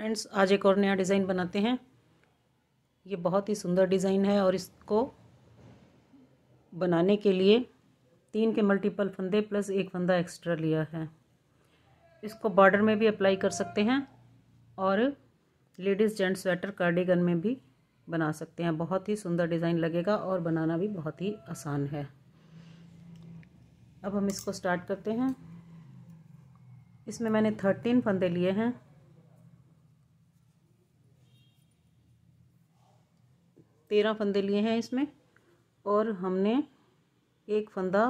friends आज एक और नया डिज़ाइन बनाते हैं ये बहुत ही सुंदर डिज़ाइन है और इसको बनाने के लिए तीन के मल्टीपल फंदे प्लस एक फंदा एक्स्ट्रा लिया है इसको बॉर्डर में भी अप्लाई कर सकते हैं और लेडीज़ जेंट्स स्वेटर कार्डिगन में भी बना सकते हैं बहुत ही सुंदर डिज़ाइन लगेगा और बनाना भी बहुत ही आसान है अब हम इसको स्टार्ट करते हैं इसमें मैंने थर्टीन फंदे लिए हैं तेरह फंदे लिए हैं इसमें और हमने एक फंदा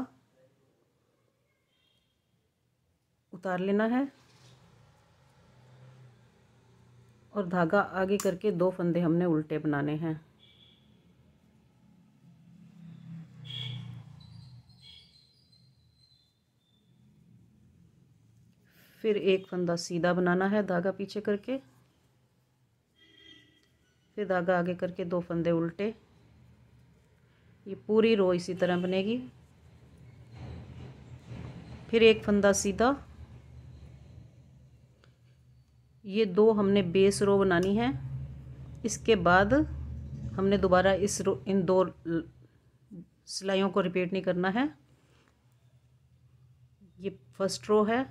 उतार लेना है और धागा आगे करके दो फंदे हमने उल्टे बनाने हैं फिर एक फंदा सीधा बनाना है धागा पीछे करके फिर धागा आगे करके दो फंदे उल्टे ये पूरी रो इसी तरह बनेगी फिर एक फंदा सीधा ये दो हमने बेस रो बनानी है इसके बाद हमने दोबारा इस रो इन दो सिलाइयों को रिपीट नहीं करना है ये फर्स्ट रो है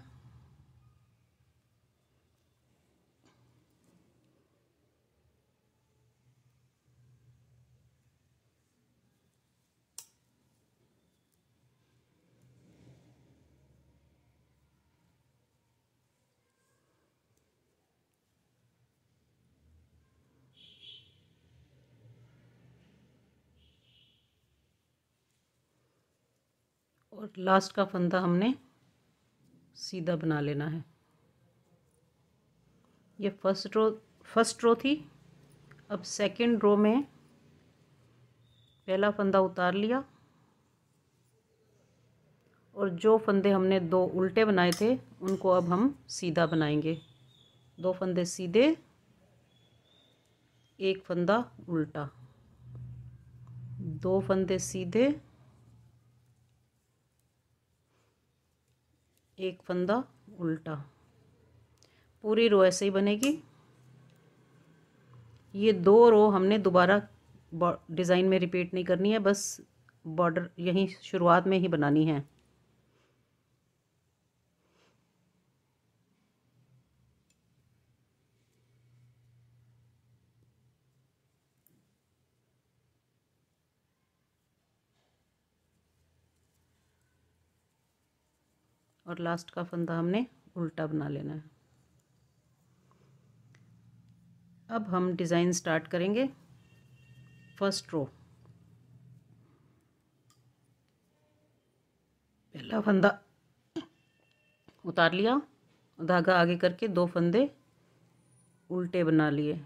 और लास्ट का फंदा हमने सीधा बना लेना है ये फर्स्ट रो फर्स्ट रो थी अब सेकंड रो में पहला फंदा उतार लिया और जो फंदे हमने दो उल्टे बनाए थे उनको अब हम सीधा बनाएंगे दो फंदे सीधे एक फंदा उल्टा दो फंदे सीधे एक फंदा उल्टा पूरी रो ऐसे ही बनेगी ये दो रो हमने दोबारा डिज़ाइन में रिपीट नहीं करनी है बस बॉर्डर यहीं शुरुआत में ही बनानी है और लास्ट का फंदा हमने उल्टा बना लेना है अब हम डिज़ाइन स्टार्ट करेंगे फर्स्ट रो पहला फंदा उतार लिया धागा आगे करके दो फंदे उल्टे बना लिए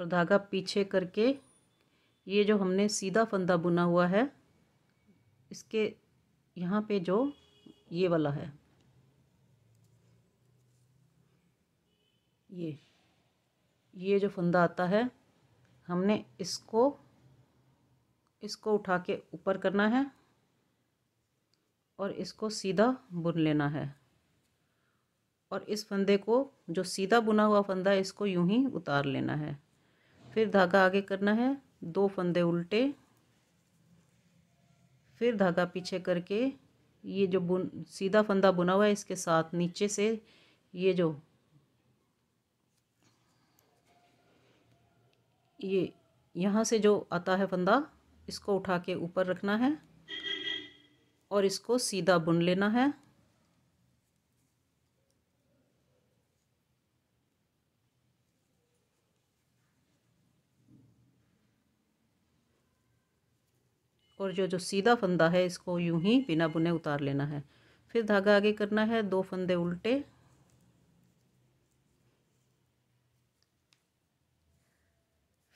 और धागा पीछे करके ये जो हमने सीधा फंदा बुना हुआ है इसके यहाँ पे जो ये वाला है ये ये जो फंदा आता है हमने इसको इसको उठा के ऊपर करना है और इसको सीधा बुन लेना है और इस फंदे को जो सीधा बुना हुआ फंदा है इसको यूं ही उतार लेना है फिर धागा आगे करना है दो फंदे उल्टे फिर धागा पीछे करके ये जो बुन सीधा फंदा बुना हुआ है इसके साथ नीचे से ये जो ये यहाँ से जो आता है फंदा इसको उठा के ऊपर रखना है और इसको सीधा बुन लेना है और जो जो सीधा फंदा है इसको यूं ही बिना बुने उतार लेना है फिर धागा आगे करना है दो फंदे उल्टे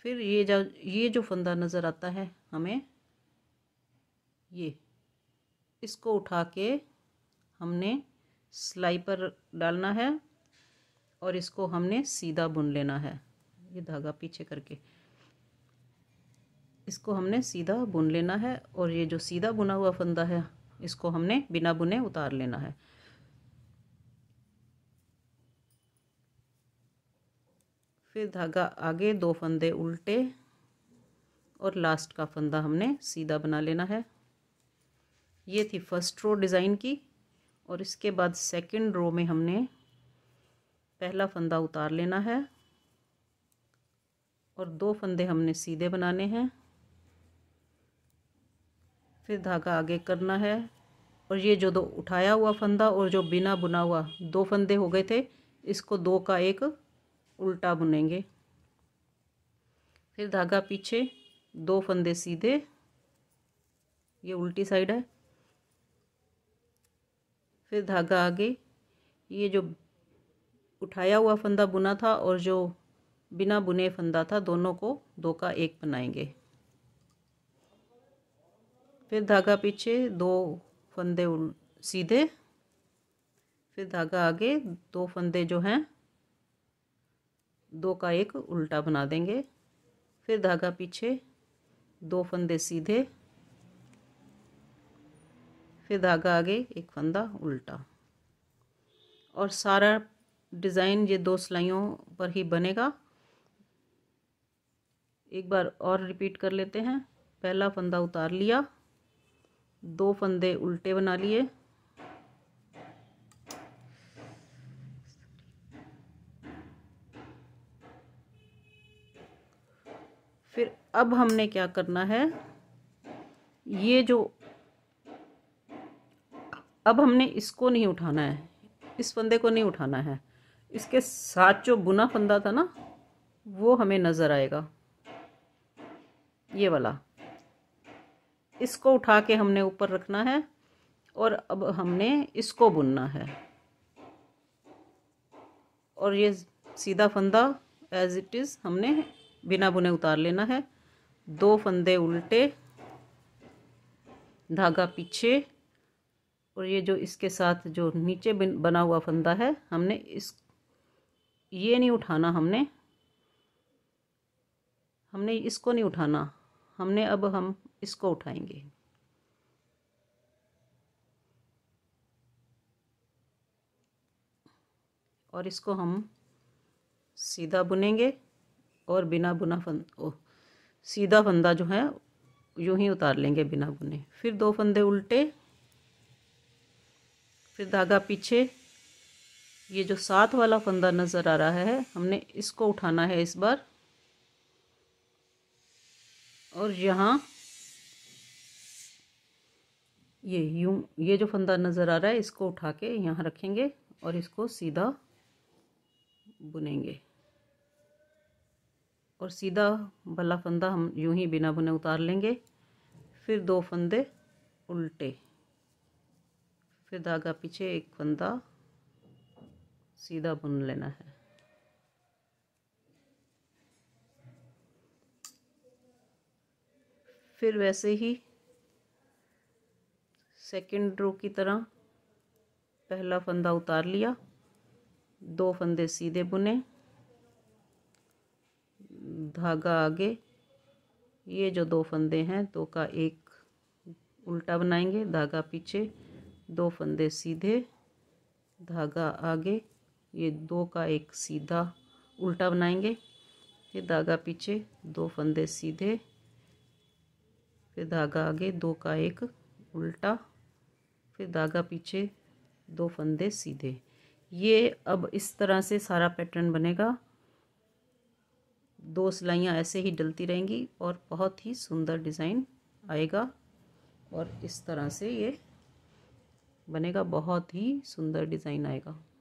फिर ये जो ये जो फंदा नज़र आता है हमें ये इसको उठा के हमने सिलाई पर डालना है और इसको हमने सीधा बुन लेना है ये धागा पीछे करके इसको हमने सीधा बुन लेना है और ये जो सीधा बुना हुआ फंदा है इसको हमने बिना बुने उतार लेना है फिर धागा आगे दो फंदे उल्टे और लास्ट का फंदा हमने सीधा बना लेना है ये थी फर्स्ट रो डिज़ाइन की और इसके बाद सेकंड रो में हमने पहला फंदा उतार लेना है और दो फंदे हमने सीधे बनाने हैं फिर धागा आगे करना है और ये जो दो उठाया हुआ फंदा और जो बिना बुना हुआ दो फंदे हो गए थे इसको दो का एक उल्टा बुनेंगे फिर धागा पीछे दो फंदे सीधे ये उल्टी साइड है फिर धागा आगे ये जो उठाया हुआ फंदा बुना था और जो बिना बुने फंदा था दोनों को दो का एक बनाएंगे फिर धागा पीछे दो फंदे सीधे फिर धागा आगे दो फंदे जो हैं दो का एक उल्टा बना देंगे फिर धागा पीछे दो फंदे सीधे फिर धागा आगे एक फंदा उल्टा और सारा डिज़ाइन ये दो सिलाइयों पर ही बनेगा एक बार और रिपीट कर लेते हैं पहला फंदा उतार लिया दो फंदे उल्टे बना लिए फिर अब हमने क्या करना है ये जो अब हमने इसको नहीं उठाना है इस फंदे को नहीं उठाना है इसके साथ जो बुना फंदा था ना वो हमें नज़र आएगा ये वाला इसको उठा के हमने ऊपर रखना है और अब हमने इसको बुनना है और ये सीधा फंदा एज इट इज़ हमने बिना बुने उतार लेना है दो फंदे उल्टे धागा पीछे और ये जो इसके साथ जो नीचे बना हुआ फंदा है हमने इस ये नहीं उठाना हमने हमने इसको नहीं उठाना हमने अब हम इसको उठाएंगे और इसको हम सीधा बुनेंगे और बिना बुना ओ सीधा फंदा जो है यूं ही उतार लेंगे बिना बुने फिर दो फंदे उल्टे फिर धागा पीछे ये जो सात वाला फंदा नज़र आ रहा है हमने इसको उठाना है इस बार और यहाँ ये यूं ये जो फंदा नज़र आ रहा है इसको उठा के यहाँ रखेंगे और इसको सीधा बुनेंगे और सीधा भला फंदा हम यूं ही बिना बुने उतार लेंगे फिर दो फंदे उल्टे फिर धागा पीछे एक फंदा सीधा बुन लेना है फिर वैसे ही सेकंड रो की तरह पहला फंदा उतार लिया दो फंदे सीधे बुने धागा आगे ये जो दो फंदे हैं दो का एक उल्टा बनाएंगे धागा पीछे दो फंदे सीधे धागा आगे ये दो का एक सीधा उल्टा बनाएंगे फिर धागा पीछे दो फंदे सीधे फिर धागा आगे दो का एक उल्टा फिर धागा पीछे दो फंदे सीधे ये अब इस तरह से सारा पैटर्न बनेगा दो सिलाइयाँ ऐसे ही डलती रहेंगी और बहुत ही सुंदर डिज़ाइन आएगा और इस तरह से ये बनेगा बहुत ही सुंदर डिज़ाइन आएगा